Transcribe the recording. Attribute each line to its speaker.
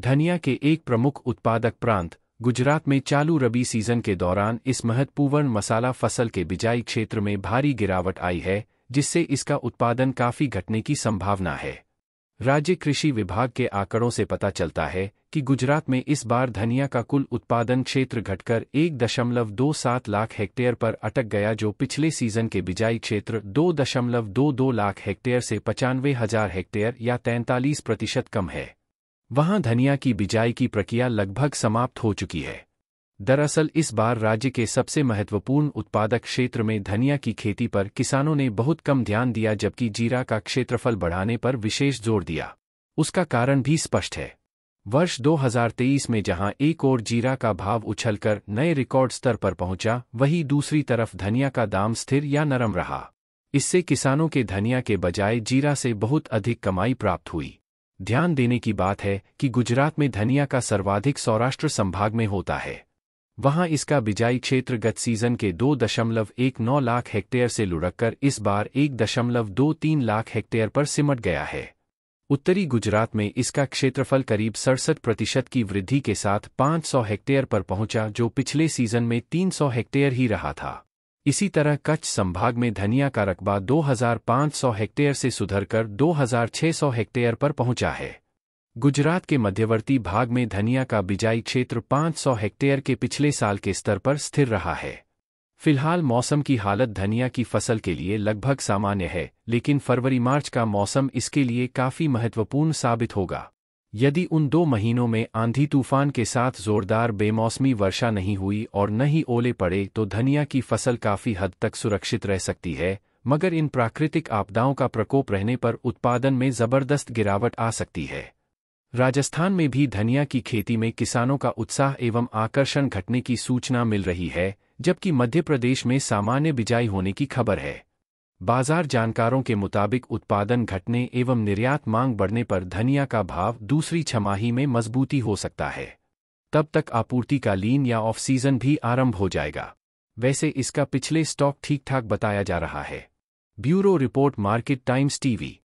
Speaker 1: धनिया के एक प्रमुख उत्पादक प्रांत गुजरात में चालू रबी सीजन के दौरान इस महत्वपूर्ण मसाला फसल के बिजाई क्षेत्र में भारी गिरावट आई है जिससे इसका उत्पादन काफी घटने की संभावना है राज्य कृषि विभाग के आंकड़ों से पता चलता है कि गुजरात में इस बार धनिया का कुल उत्पादन क्षेत्र घटकर एक दशमलव दो सात लाख हेक्टेयर पर अटक गया जो पिछले सीजन के बिजाई क्षेत्र दो दशमलव दो दो लाख हेक्टेयर से पचानवे हजार हेक्टेयर या तैंतालीस प्रतिशत कम है वहां धनिया की बिजाई की प्रक्रिया लगभग समाप्त हो चुकी है दरअसल इस बार राज्य के सबसे महत्वपूर्ण उत्पादक क्षेत्र में धनिया की खेती पर किसानों ने बहुत कम ध्यान दिया जबकि जीरा का क्षेत्रफल बढ़ाने पर विशेष जोर दिया उसका कारण भी स्पष्ट है वर्ष 2023 में जहां एक ओर जीरा का भाव उछलकर नए रिकॉर्ड स्तर पर पहुंचा वहीं दूसरी तरफ धनिया का दाम स्थिर या नरम रहा इससे किसानों के धनिया के बजाय जीरा से बहुत अधिक कमाई प्राप्त हुई ध्यान देने की बात है कि गुजरात में धनिया का सर्वाधिक सौराष्ट्र संभाग में होता है वहां इसका बिजाई क्षेत्र गत सीजन के दो दशमलव एक नौ लाख हेक्टेयर से लुढ़ककर इस बार एक दशमलव दो तीन लाख हेक्टेयर पर सिमट गया है उत्तरी गुजरात में इसका क्षेत्रफल करीब सड़सठ प्रतिशत की वृद्धि के साथ 500 हेक्टेयर पर पहुंचा जो पिछले सीजन में 300 हेक्टेयर ही रहा था इसी तरह कच्छ संभाग में धनिया का रकबा 2,500 हेक्टेयर से सुधरकर 2,600 हेक्टेयर पर पहुंचा है गुजरात के मध्यवर्ती भाग में धनिया का बिजाई क्षेत्र 500 हेक्टेयर के पिछले साल के स्तर पर स्थिर रहा है फिलहाल मौसम की हालत धनिया की फसल के लिए लगभग सामान्य है लेकिन फरवरी मार्च का मौसम इसके लिए काफ़ी महत्वपूर्ण साबित होगा यदि उन दो महीनों में आंधी तूफान के साथ जोरदार बेमौसमी वर्षा नहीं हुई और न ही ओले पड़े तो धनिया की फसल काफी हद तक सुरक्षित रह सकती है मगर इन प्राकृतिक आपदाओं का प्रकोप रहने पर उत्पादन में जबरदस्त गिरावट आ सकती है राजस्थान में भी धनिया की खेती में किसानों का उत्साह एवं आकर्षण घटने की सूचना मिल रही है जबकि मध्य प्रदेश में सामान्य बिजाई होने की खबर है बाजार जानकारों के मुताबिक उत्पादन घटने एवं निर्यात मांग बढ़ने पर धनिया का भाव दूसरी छमाही में मजबूती हो सकता है तब तक आपूर्ति का लीन या ऑफ सीजन भी आरंभ हो जाएगा वैसे इसका पिछले स्टॉक ठीक ठाक बताया जा रहा है bureau report Market Times TV